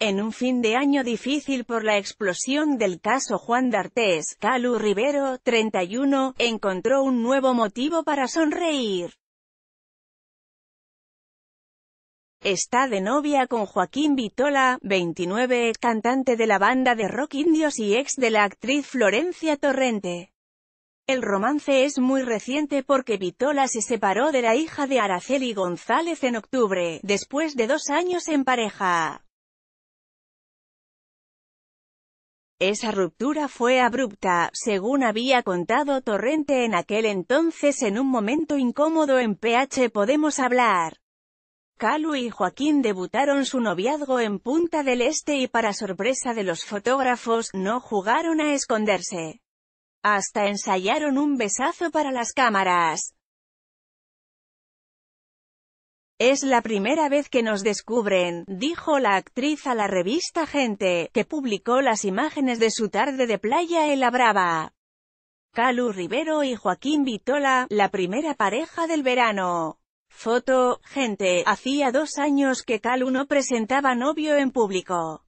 En un fin de año difícil por la explosión del caso Juan D'Artés, Calu Rivero, 31, encontró un nuevo motivo para sonreír. Está de novia con Joaquín Vitola, 29, cantante de la banda de rock Indios y ex de la actriz Florencia Torrente. El romance es muy reciente porque Vitola se separó de la hija de Araceli González en octubre, después de dos años en pareja. Esa ruptura fue abrupta, según había contado Torrente en aquel entonces en un momento incómodo en PH Podemos Hablar. Calu y Joaquín debutaron su noviazgo en Punta del Este y para sorpresa de los fotógrafos, no jugaron a esconderse. Hasta ensayaron un besazo para las cámaras. Es la primera vez que nos descubren, dijo la actriz a la revista Gente, que publicó las imágenes de su tarde de playa en La Brava. Calu Rivero y Joaquín Vitola, la primera pareja del verano. Foto, Gente, hacía dos años que Calu no presentaba novio en público.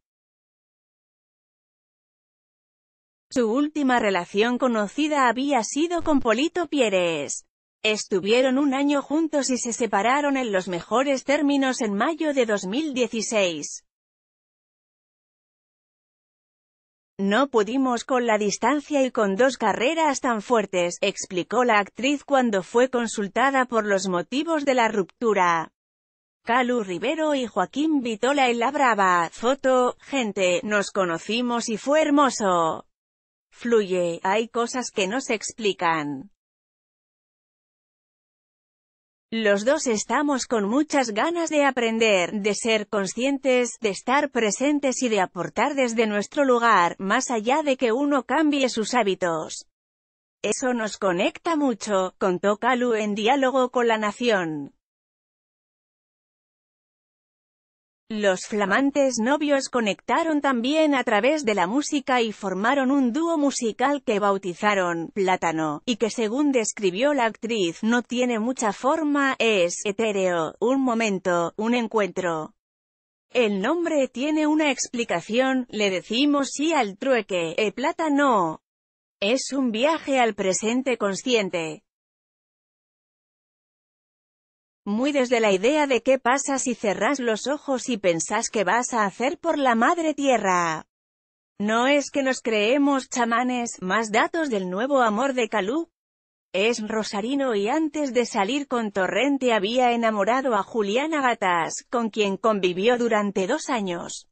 Su última relación conocida había sido con Polito Pieres. Estuvieron un año juntos y se separaron en los mejores términos en mayo de 2016. No pudimos con la distancia y con dos carreras tan fuertes, explicó la actriz cuando fue consultada por los motivos de la ruptura. Calu Rivero y Joaquín Vitola en La Brava, foto, gente, nos conocimos y fue hermoso. Fluye, hay cosas que no se explican. Los dos estamos con muchas ganas de aprender, de ser conscientes, de estar presentes y de aportar desde nuestro lugar, más allá de que uno cambie sus hábitos. Eso nos conecta mucho, contó Kalu en diálogo con la nación. Los flamantes novios conectaron también a través de la música y formaron un dúo musical que bautizaron Plátano, y que según describió la actriz, no tiene mucha forma, es etéreo, un momento, un encuentro. El nombre tiene una explicación, le decimos sí al trueque, e plátano. Es un viaje al presente consciente. Muy desde la idea de qué pasa si cerrás los ojos y pensás que vas a hacer por la madre tierra. No es que nos creemos chamanes, más datos del nuevo amor de Calú. Es rosarino y antes de salir con Torrente había enamorado a Juliana Gatas, con quien convivió durante dos años.